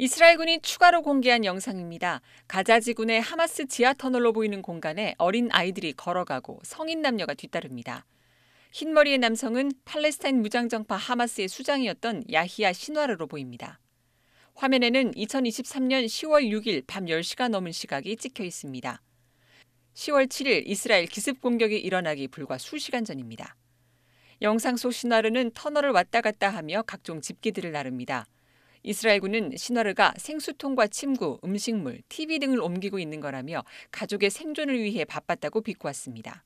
이스라엘군이 추가로 공개한 영상입니다. 가자 지구의 하마스 지하 터널로 보이는 공간에 어린 아이들이 걸어가고 성인 남녀가 뒤따릅니다. 흰머리의 남성은 팔레스타인 무장정파 하마스의 수장이었던 야히야 신화르로 보입니다. 화면에는 2023년 10월 6일 밤 10시가 넘은 시각이 찍혀 있습니다. 10월 7일 이스라엘 기습 공격이 일어나기 불과 수시간 전입니다. 영상 속 신화르는 터널을 왔다 갔다 하며 각종 집기들을 나릅니다. 이스라엘군은 신화르가 생수통과 침구, 음식물, TV 등을 옮기고 있는 거라며 가족의 생존을 위해 바빴다고 비꼬았습니다.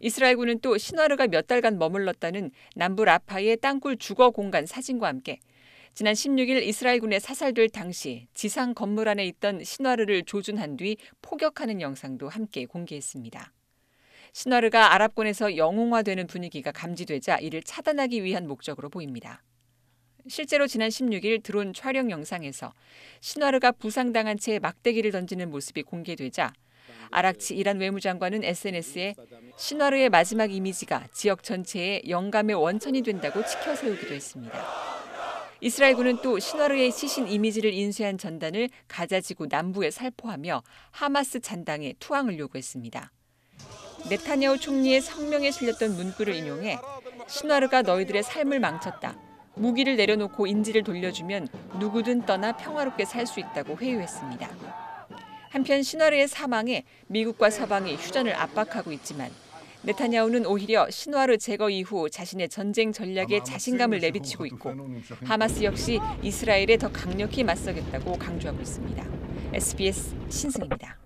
이스라엘군은 또 신화르가 몇 달간 머물렀다는 남부 라파의 땅굴 주거 공간 사진과 함께 지난 16일 이스라엘군에 사살될 당시 지상 건물 안에 있던 신화르를 조준한 뒤 포격하는 영상도 함께 공개했습니다. 신화르가 아랍권에서 영웅화되는 분위기가 감지되자 이를 차단하기 위한 목적으로 보입니다. 실제로 지난 16일 드론 촬영 영상에서 신화르가 부상당한 채 막대기를 던지는 모습이 공개되자 아락치 이란 외무장관은 SNS에 신화르의 마지막 이미지가 지역 전체에 영감의 원천이 된다고 치켜세우기도 했습니다. 이스라엘군은 또 신화르의 시신 이미지를 인쇄한 전단을 가자지구 남부에 살포하며 하마스 잔당에 투항을 요구했습니다. 네타냐후 총리의 성명에 실렸던 문구를 인용해 신화르가 너희들의 삶을 망쳤다. 무기를 내려놓고 인지를 돌려주면 누구든 떠나 평화롭게 살 수 있다고 회유했습니다. 한편 신화르의 사망에 미국과 서방이 휴전을 압박하고 있지만 네타냐후는 오히려 신화르 제거 이후 자신의 전쟁 전략에 자신감을 내비치고 있고 하마스 역시 이스라엘에 더 강력히 맞서겠다고 강조하고 있습니다. SBS 신승입니다.